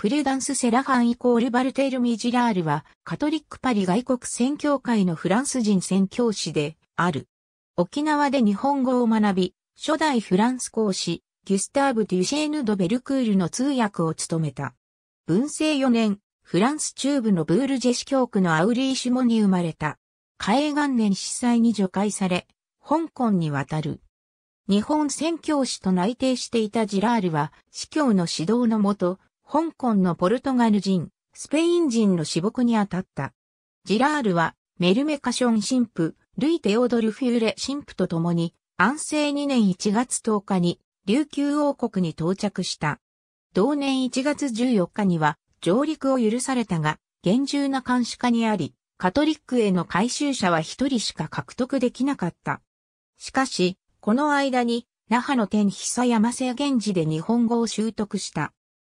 プルダンス・セラファンイコール・バルテル・ミジラールは、カトリック・パリ外国宣教会のフランス人宣教師で、ある。沖縄で日本語を学び、初代フランス講師、ギュスターブ・デュシェーヌ・ド・ベルクールの通訳を務めた。文政4年、フランス中部のブールジェシ教区のアウリーシモに生まれた。海元年司祭に除外され、香港に渡る。日本宣教師と内定していたジラールは、司教の指導のもと、香港のポルトガル人、スペイン人の死亡に当たった。ジラールは、メルメカション神父、ルイ・テオドルフィューレ神父と共に、安政2年1月10日に、琉球王国に到着した。同年1月14日には、上陸を許されたが、厳重な監視下にあり、カトリックへの回収者は一人しか獲得できなかった。しかし、この間に、那覇の天久山瀬源氏で日本語を習得した。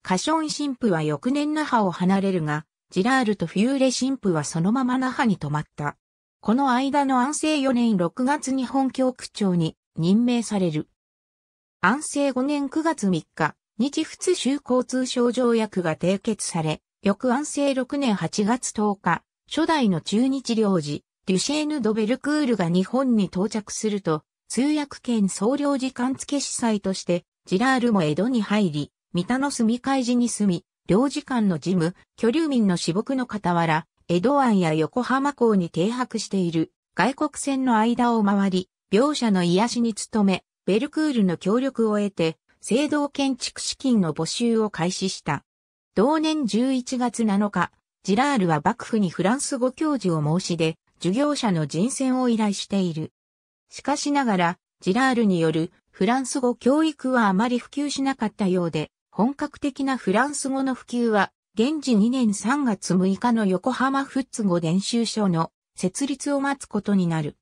カション神父は翌年那覇を離れるが、ジラールとフューレ神父はそのまま那覇に泊まった。この間の安政4年6月に本教区長に任命される。安政5年9月3日、日仏州交通省条約が締結され、翌安政6年8月10日、初代の中日領事、デュシェーヌ・ド・ベルクールが日本に到着すると、通訳兼総領事官付司祭として、ジラールも江戸に入り、三田の住み海寺に住み、領事館の事務、居留民の私牧の傍ら、江戸湾や横浜港に停泊している外国船の間を回り、描写の癒しに努め、ベルクールの協力を得て、制度建築資金の募集を開始した。同年11月7日、ジラールは幕府にフランス語教授を申し出、授業者の人選を依頼している。しかしながら、ジラールによるフランス語教育はあまり普及しなかったようで、本格的なフランス語の普及は、現時2年3月6日の横浜フッツ語練習所の設立を待つことになる。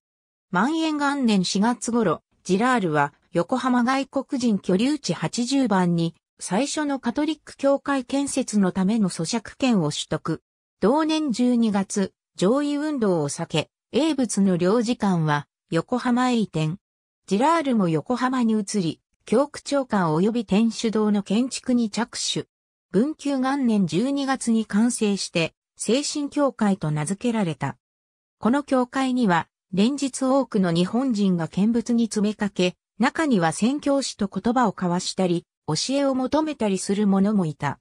万延元年4月頃、ジラールは横浜外国人居留地80番に最初のカトリック教会建設のための咀嚼権を取得。同年12月、上位運動を避け、英仏の領事館は横浜へ移転。ジラールも横浜に移り、教区長官及び天主堂の建築に着手。文久元年12月に完成して、精神教会と名付けられた。この教会には、連日多くの日本人が見物に詰めかけ、中には宣教師と言葉を交わしたり、教えを求めたりする者もいた。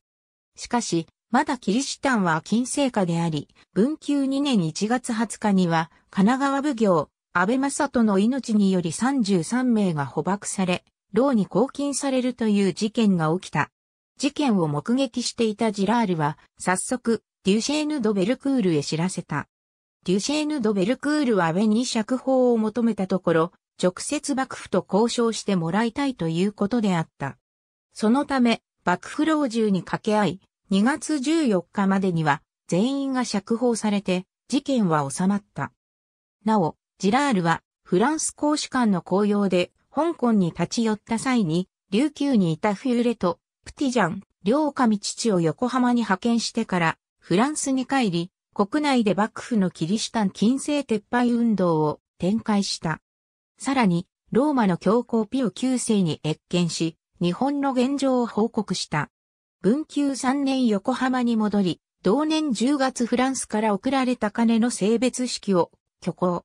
しかし、まだキリシタンは金世下であり、文久2年1月20日には、神奈川奉行、安倍正人の命により33名が捕獲され、牢に拘禁されるという事件が起きた。事件を目撃していたジラールは、早速、デュシェーヌ・ド・ベルクールへ知らせた。デュシェーヌ・ド・ベルクールは上に釈放を求めたところ、直接幕府と交渉してもらいたいということであった。そのため、幕府老中に掛け合い、2月14日までには全員が釈放されて、事件は収まった。なお、ジラールはフランス公使館の公用で香港に立ち寄った際に、琉球にいたフューレと、プティジャン、両神父を横浜に派遣してから、フランスに帰り、国内で幕府のキリシタン禁制撤廃運動を展開した。さらに、ローマの教皇ピオ9世に越見し、日本の現状を報告した。文久3年横浜に戻り、同年10月フランスから送られた金の性別式を挙行。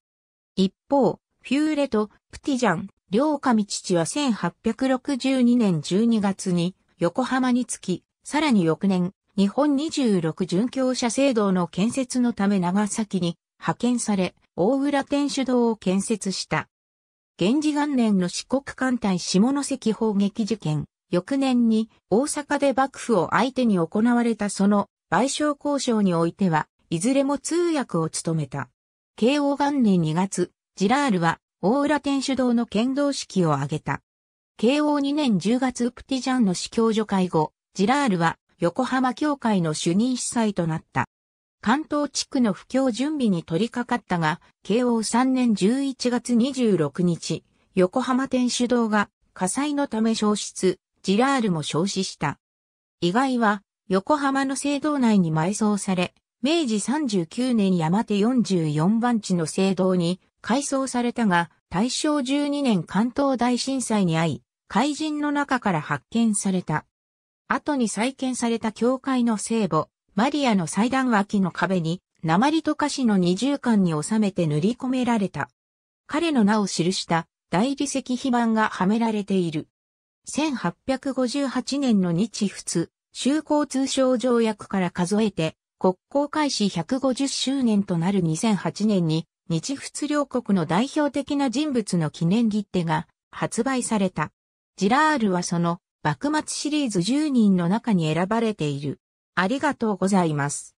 一方、フューレとプティジャン、両上父は1862年12月に横浜に着き、さらに翌年、日本26巡教者制度の建設のため長崎に派遣され、大浦天主堂を建設した。源氏元年の四国艦隊下関砲撃事件、翌年に大阪で幕府を相手に行われたその賠償交渉においては、いずれも通訳を務めた。慶応元年2月、ジラールは大浦天主堂の剣道式を挙げた。慶応2年10月ウプティジャンの司教助会後、ジラールは横浜教会の主任司祭となった。関東地区の布教準備に取り掛かったが、慶応3年11月26日、横浜天主堂が火災のため焼失、ジラールも焼死した。意外は、横浜の聖堂内に埋葬され、明治39年山手44番地の聖堂に改装されたが、大正12年関東大震災に遭い、怪人の中から発見された。後に再建された教会の聖母、マリアの祭壇脇の壁に、鉛と菓子の二重間に収めて塗り込められた。彼の名を記した大理石碑板がはめられている。1858年の日仏、修好通商条約から数えて、国交開始150周年となる2008年に、日仏両国の代表的な人物の記念切手が発売された。ジラールはその幕末シリーズ10人の中に選ばれている。ありがとうございます。